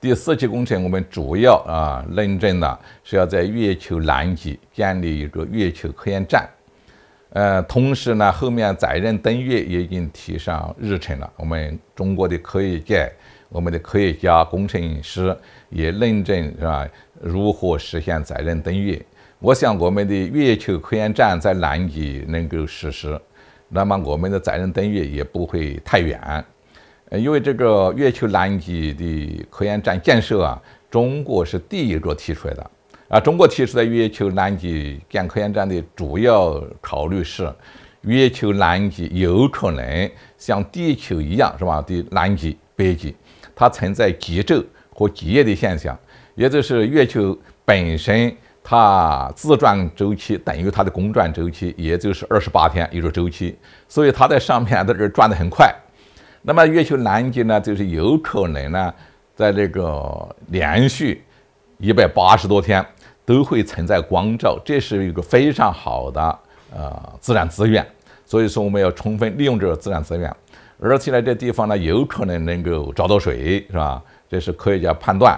第四期工程，我们主要啊论证了是要在月球南极建立一个月球科研站，呃，同时呢，后面载人登月也已经提上日程了。我们中国的科学界、我们的科学家、工程师也论证是吧，如何实现载人登月？我想我们的月球科研站在南极能够实施，那么我们的载人登月也不会太远。呃，因为这个月球南极的科研站建设啊，中国是第一个提出来的啊。中国提出的月球南极建科研站的主要考虑是，月球南极有可能像地球一样，是吧？的南极、北极，它存在极昼和极夜的现象，也就是月球本身它自转周期等于它的公转周期，也就是二十八天一个周期，所以它在上面在这儿转得很快。那么月球南极呢，就是有可能呢，在这个连续一百八十多天都会存在光照，这是一个非常好的呃自然资源。所以说我们要充分利用这个自然资源，而且呢，这地方呢有可能能够找到水，是吧？这是科学家判断。